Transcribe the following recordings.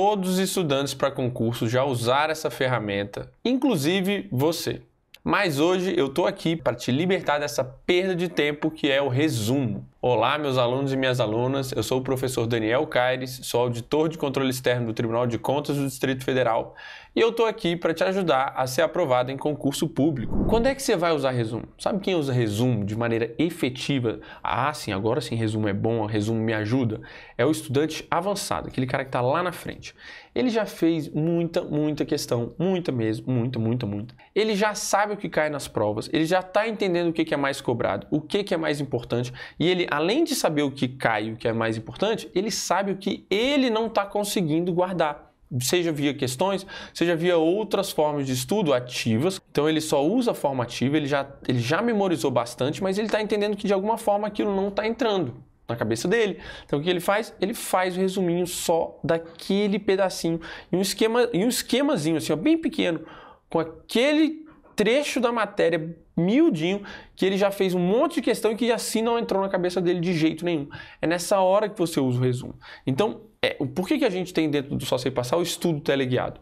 todos os estudantes para concurso já usar essa ferramenta, inclusive você. Mas hoje eu estou aqui para te libertar dessa perda de tempo que é o resumo. Olá, meus alunos e minhas alunas. Eu sou o professor Daniel Caires, sou auditor de controle externo do Tribunal de Contas do Distrito Federal e eu estou aqui para te ajudar a ser aprovado em concurso público. Quando é que você vai usar resumo? Sabe quem usa resumo de maneira efetiva? Ah, sim, agora sim, resumo é bom, resumo me ajuda. É o estudante avançado, aquele cara que está lá na frente. Ele já fez muita, muita questão, muita mesmo, muita, muita, muita. Ele já sabe o que cai nas provas, ele já está entendendo o que é mais cobrado, o que é mais importante e ele além de saber o que cai, o que é mais importante, ele sabe o que ele não está conseguindo guardar. Seja via questões, seja via outras formas de estudo ativas. Então ele só usa a forma ativa, ele já, ele já memorizou bastante, mas ele está entendendo que de alguma forma aquilo não está entrando na cabeça dele. Então o que ele faz? Ele faz o resuminho só daquele pedacinho e um esquema e um esquemazinho assim, ó, bem pequeno, com aquele trecho da matéria miudinho que ele já fez um monte de questão e que assim não entrou na cabeça dele de jeito nenhum. É nessa hora que você usa o resumo. Então, é, por que, que a gente tem dentro do Só Sei Passar o estudo teleguiado?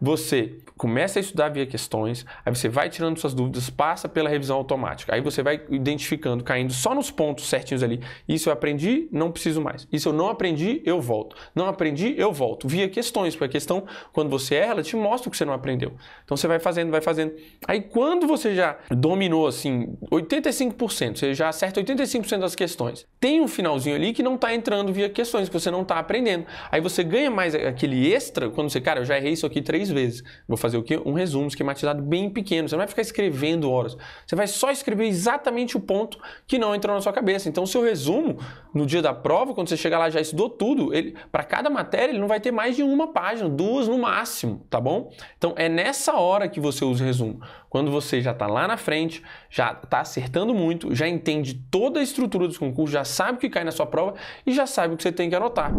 você começa a estudar via questões, aí você vai tirando suas dúvidas, passa pela revisão automática. Aí você vai identificando, caindo só nos pontos certinhos ali. Isso eu aprendi, não preciso mais. Isso eu não aprendi, eu volto. Não aprendi, eu volto. Via questões, porque a questão, quando você erra, ela te mostra o que você não aprendeu. Então você vai fazendo, vai fazendo. Aí quando você já dominou assim 85%, você já acerta 85% das questões. Tem um finalzinho ali que não está entrando via questões, que você não está aprendendo. Aí você ganha mais aquele extra quando você, cara, eu já errei isso aqui três vezes. Vou fazer o quê? Um resumo esquematizado bem pequeno. Você não vai ficar escrevendo horas. Você vai só escrever exatamente o ponto que não entrou na sua cabeça. Então, o seu resumo, no dia da prova, quando você chegar lá já estudou tudo, ele para cada matéria, ele não vai ter mais de uma página, duas no máximo, tá bom? Então, é nessa hora que você usa o resumo. Quando você já está lá na frente, já está acertando muito, já entende toda a estrutura dos concursos, já sabe o que cai na sua prova e já sabe o que você tem que anotar.